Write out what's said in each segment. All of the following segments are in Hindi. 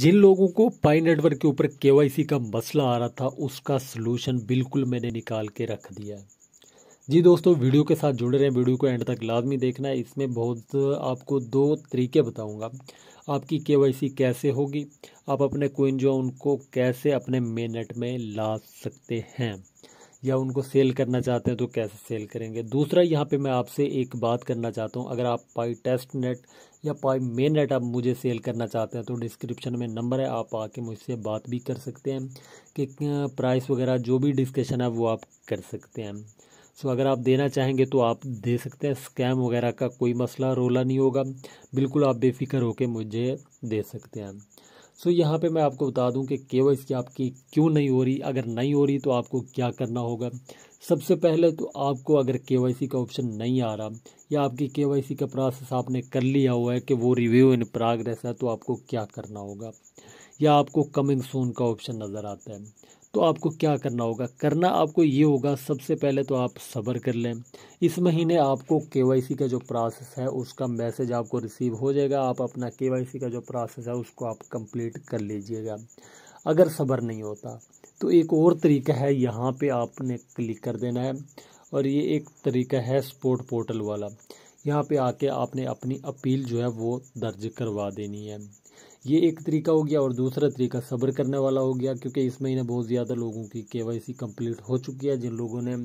जिन लोगों को पाई नेटवर्क के ऊपर के का मसला आ रहा था उसका सलूशन बिल्कुल मैंने निकाल के रख दिया है जी दोस्तों वीडियो के साथ जुड़े रहें वीडियो को एंड तक लाजमी देखना है इसमें बहुत आपको दो तरीके बताऊंगा आपकी के कैसे होगी आप अपने कोइन जो उनको कैसे अपने मेनेट में ला सकते हैं या उनको सेल करना चाहते हैं तो कैसे सेल करेंगे दूसरा यहाँ पे मैं आपसे एक बात करना चाहता हूँ अगर आप पाई टेस्ट नेट या पाई मेन नेट आप मुझे सेल करना चाहते हैं तो डिस्क्रिप्शन में नंबर है आप आके मुझसे बात भी कर सकते हैं कि प्राइस वगैरह जो भी डिस्कशन है वो आप कर सकते हैं सो अगर आप देना चाहेंगे तो आप दे सकते हैं स्कैम वगैरह का कोई मसला रोला नहीं होगा बिल्कुल आप बेफिक्र होकर मुझे दे सकते हैं सो यहाँ पे मैं आपको बता दूँ कि के वाई आपकी क्यों नहीं हो रही अगर नहीं हो रही तो आपको क्या करना होगा सबसे पहले तो आपको अगर के का ऑप्शन नहीं आ रहा या आपकी के का प्रोसेस आपने कर लिया हुआ है कि वो रिव्यू इन प्रोग्रेस है तो आपको क्या करना होगा या आपको कमिंग सोन का ऑप्शन नज़र आता है तो आपको क्या करना होगा करना आपको ये होगा सबसे पहले तो आप सब्र कर लें इस महीने आपको के का जो प्रोसेस है उसका मैसेज आपको रिसीव हो जाएगा आप अपना के का जो प्रोसेस है उसको आप कंप्लीट कर लीजिएगा अगर सब्र नहीं होता तो एक और तरीका है यहाँ पे आपने क्लिक कर देना है और ये एक तरीका है स्पोर्ट पोर्टल वाला यहाँ पर आके आपने अपनी अपील जो है वो दर्ज करवा देनी है ये एक तरीका हो गया और दूसरा तरीका सब्र करने वाला हो गया क्योंकि इस महीने बहुत ज़्यादा लोगों की के वाई हो चुकी है जिन लोगों ने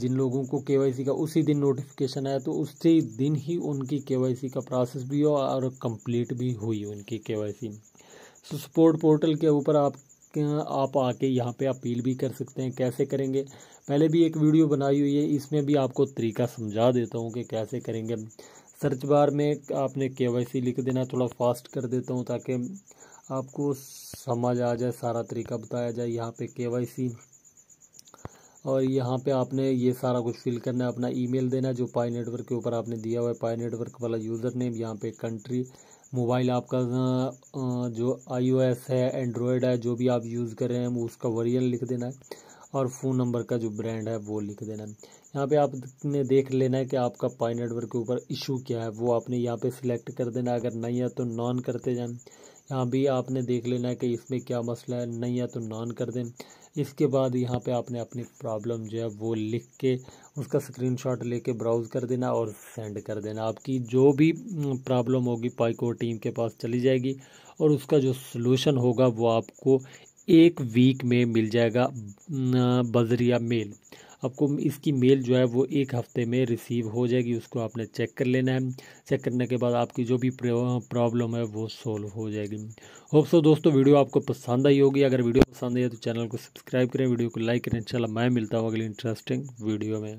जिन लोगों को के का उसी दिन नोटिफिकेशन आया तो उसी दिन ही उनकी के का प्रोसेस भी हो और कंप्लीट भी हुई उनकी वाई तो सपोर्ट पोर्टल के ऊपर आप आप आके यहाँ पे अपील भी कर सकते हैं कैसे करेंगे पहले भी एक वीडियो बनाई हुई है इसमें भी आपको तरीका समझा देता हूँ कि कैसे करेंगे सर्च बार में आपने के लिख देना थोड़ा फास्ट कर देता हूँ ताकि आपको समझ आ जाए सारा तरीका बताया जाए यहाँ पे के और यहाँ पे आपने ये सारा कुछ फिल करना है अपना ईमेल देना जो पाई नेटवर्क के ऊपर आपने दिया हुआ है पाई नेटवर्क वाला यूज़र नेम यहाँ पे कंट्री मोबाइल आपका जो आईओएस है एंड्रॉयड है जो भी आप यूज़ कर रहे हैं उसका वर्जन लिख देना है और फ़ोन नंबर का जो ब्रांड है वो लिख देना यहाँ पे आपने देख लेना है कि आपका पाई नेटवर्क के ऊपर इशू क्या है वो आपने यहाँ पे सिलेक्ट कर देना अगर नहीं है तो नॉन करते जाएं यहाँ भी आपने देख लेना है कि इसमें क्या मसला है नहीं है तो नॉन कर दें इसके बाद यहाँ पे आपने अपनी प्रॉब्लम जो है वो लिख के उसका स्क्रीनशॉट लेके ब्राउज़ कर देना और सेंड कर देना आपकी जो भी प्रॉब्लम हम्म, होगी पाइको टीम के पास चली जाएगी और उसका जो सलूशन होगा वो आपको एक वीक में मिल जाएगा बजरिया मेल आपको इसकी मेल जो है वो एक हफ्ते में रिसीव हो जाएगी उसको आपने चेक कर लेना है चेक करने के बाद आपकी जो भी प्रॉब्लम है वो सॉल्व हो जाएगी होप सो दोस्तों वीडियो आपको पसंद आई होगी अगर वीडियो पसंद आई है तो चैनल को सब्सक्राइब करें वीडियो को लाइक करें इंशाल्लाह मैं मिलता हूँ अगली इंटरेस्टिंग वीडियो में